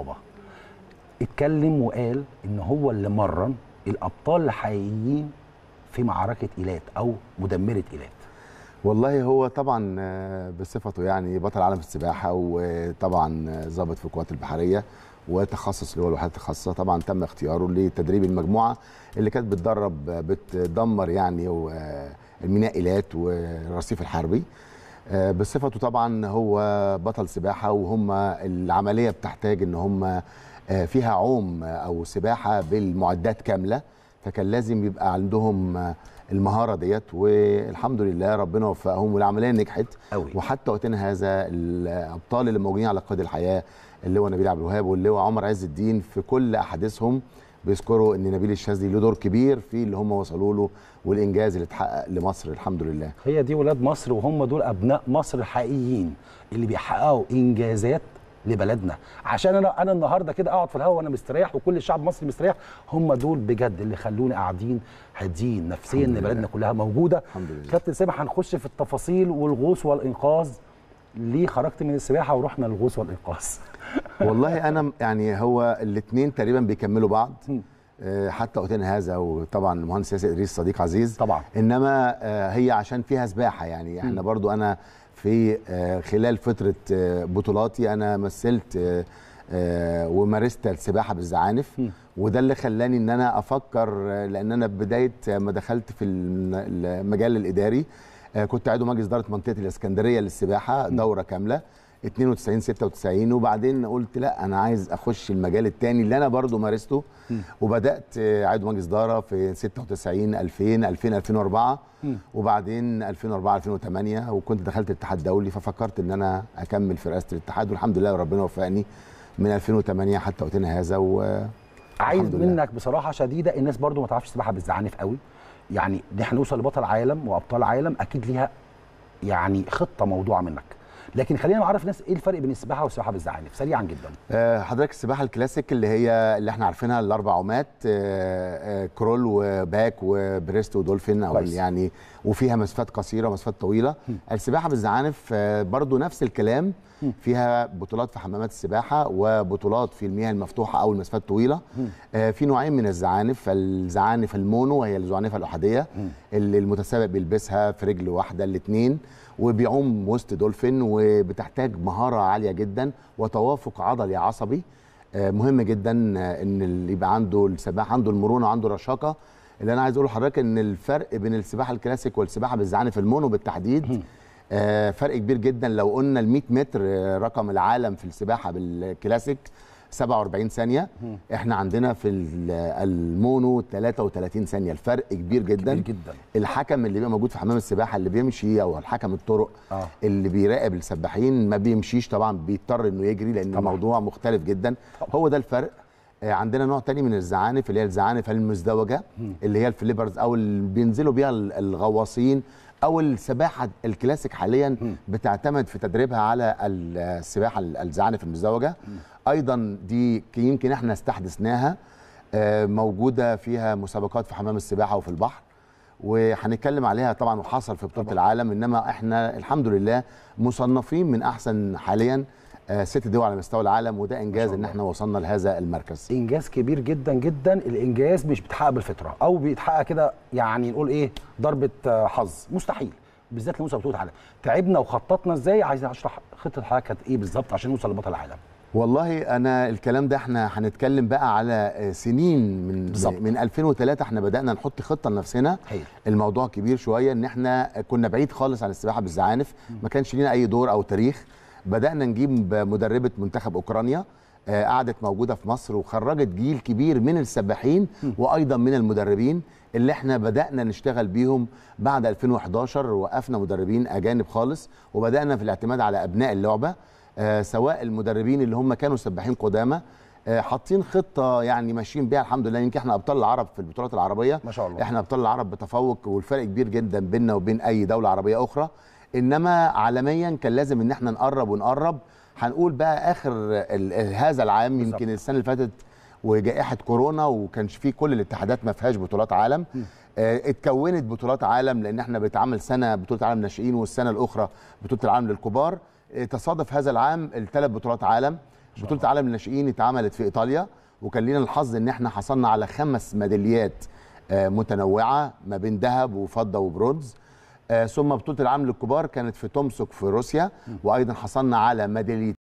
الرقابه اتكلم وقال ان هو اللي مرن الابطال الحقيقيين في معركه ايلات او مدمره ايلات والله هو طبعا آه، بصفته يعني بطل عالم في السباحه وطبعا ضابط آه، في القوات البحريه وتخصص اللي هو الوحدات الخاصه طبعا تم اختياره لتدريب المجموعه اللي كانت بتدرب آه، بتدمر يعني الميناء ايلات والرصيف الحربي آه، بصفته طبعا هو بطل سباحه وهم العمليه بتحتاج ان هم آه، فيها عوم او سباحه بالمعدات كامله فكان لازم يبقى عندهم آه، المهاره ديت والحمد لله ربنا وفقهم والعمليه نجحت أوي. وحتى وقتنا هذا الابطال اللي موجودين على قيد الحياه اللواء نبيل عبد الوهاب واللواء عمر عز الدين في كل احاديثهم بيذكروا ان نبيل الشاذلي له دور كبير في اللي هم وصلوا له والانجاز اللي اتحقق لمصر الحمد لله هي دي ولاد مصر وهم دول ابناء مصر الحقيقيين اللي بيحققوا انجازات لبلدنا عشان انا انا النهارده كده اقعد في الهواء وانا مستريح وكل الشعب المصري مستريح هم دول بجد اللي خلوني قاعدين هادين نفسيا ان بلدنا كلها موجوده كابتن سامح هنخش في التفاصيل والغوص والانقاذ ليه خرجت من السباحه ورحنا الغوص والانقاذ والله انا يعني هو الاثنين تقريبا بيكملوا بعض آه، حتى اوتينا هذا وطبعا المهندس ياسر ادريس صديق عزيز طبعا انما آه، هي عشان فيها سباحه يعني احنا برضو انا في آه، خلال فتره بطولاتي انا مثلت ومارست السباحه بالزعانف وده اللي خلاني ان انا افكر لان انا بدايه ما دخلت في المجال الاداري آه، كنت عضو مجلس اداره منطقه الاسكندريه للسباحه دوره كامله 92 96 وبعدين قلت لا انا عايز اخش المجال الثاني اللي انا برضو مارسته وبدات آه، عضو مجلس اداره في 96 2000 2000 2004 وبعدين 2004 2008 وكنت دخلت الاتحاد الدولي ففكرت ان انا اكمل في رئاسه الاتحاد والحمد لله ربنا وفقني من 2008 حتى وقتنا هذا و عايز منك بصراحه شديده الناس برضو ما تعرفش السباحه بتزعنف قوي يعني دي هنوصل لبطل عالم وابطال عالم اكيد ليها يعني خطه موضوعه منك لكن خلينا نعرف الناس ايه الفرق بين السباحه والسباحه بالزعانف سريعا جدا آه حضرتك السباحه الكلاسيك اللي هي اللي احنا عارفينها الاربع عومات آه،, آه كرول وباك وبريست ودولفين او يعني وفيها مسافات قصيره ومسافات طويله م. السباحه بالزعانف آه، برضو نفس الكلام فيها بطولات في حمامات السباحه وبطولات في المياه المفتوحه او المسافات الطويله آه، في نوعين من الزعانف الزعانف المونو وهي الزعنفه الاحاديه اللي المتسابق بيلبسها في رجل واحده الاثنين وبيعوم وسط دولفين و وبتحتاج مهاره عاليه جدا وتوافق عضلي عصبي آه، مهم جدا آه، ان اللي يبقى عنده السباح عنده المرونه وعنده الرشاقه اللي انا عايز اقوله لحضرتك ان الفرق بين السباحه الكلاسيك والسباحه بالزعانف المونو بالتحديد آه، فرق كبير جدا لو قلنا ال 100 متر رقم العالم في السباحه بالكلاسيك 47 ثانيه احنا عندنا في المونو 33 ثانيه الفرق كبير جدا كبير جدا الحكم اللي بيبقى موجود في حمام السباحه اللي بيمشي او الحكم الطرق آه. اللي بيراقب السباحين ما بيمشيش طبعا بيضطر انه يجري لان طبعا. الموضوع مختلف جدا طبعا. هو ده الفرق آه، عندنا نوع تاني من الزعانف اللي هي الزعانف المزدوجه اللي هي الفليبرز او اللي بينزلوا بيها الغواصين او السباحه الكلاسيك حاليا بتعتمد في تدريبها على السباحه الزعانف المزدوجه ايضا دي يمكن احنا استحدثناها آه، موجوده فيها مسابقات في حمام السباحه وفي البحر وهنتكلم عليها طبعا وحصل في بطوله العالم انما احنا الحمد لله مصنفين من احسن حاليا آه، ست دول على مستوى العالم وده انجاز ان احنا وصلنا لهذا المركز انجاز كبير جدا جدا الانجاز مش بيتحقق بالفطره او بيتحقق كده يعني نقول ايه ضربه آه، حظ مستحيل بالذات لموسى بطوله العالم تعبنا وخططنا ازاي عايز اشرح خطه الحياه كانت ايه بالظبط عشان نوصل لبطل العالم والله انا الكلام ده احنا هنتكلم بقى على سنين من بالزبط. من 2003 احنا بدانا نحط خطه لنفسنا الموضوع كبير شويه ان احنا كنا بعيد خالص عن السباحه بالزعانف ما كانش لينا اي دور او تاريخ بدانا نجيب مدربه منتخب اوكرانيا آه، قعدت موجوده في مصر وخرجت جيل كبير من السباحين وايضا من المدربين اللي احنا بدانا نشتغل بيهم بعد 2011 وقفنا مدربين اجانب خالص وبدانا في الاعتماد على ابناء اللعبه آه، سواء المدربين اللي هم كانوا سباحين قدامى آه، حاطين خطه يعني ماشيين بيها الحمد لله يمكن احنا ابطال العرب في البطولات العربيه ما شاء الله احنا ابطال العرب بتفوق والفرق كبير جدا بيننا وبين اي دوله عربيه اخرى انما عالميا كان لازم ان احنا نقرب ونقرب هنقول بقى اخر هذا العام يمكن السنه اللي فاتت وجائحه كورونا وكانش فيه كل الاتحادات ما فيهاش بطولات عالم اه اتكونت بطولات عالم لان احنا بنتعامل سنه بطوله عالم ناشئين والسنه الاخرى بطوله العالم للكبار اه تصادف هذا العام الثلاث بطولات عالم بطوله عالم الناشئين اتعملت في ايطاليا وكان لنا الحظ ان احنا حصلنا على خمس ميداليات آه، متنوعه ما بين ذهب وفضه وبرونز آه، ثم بطوله العالم للكبار كانت في تومسك في روسيا وايضا حصلنا على ميداليتين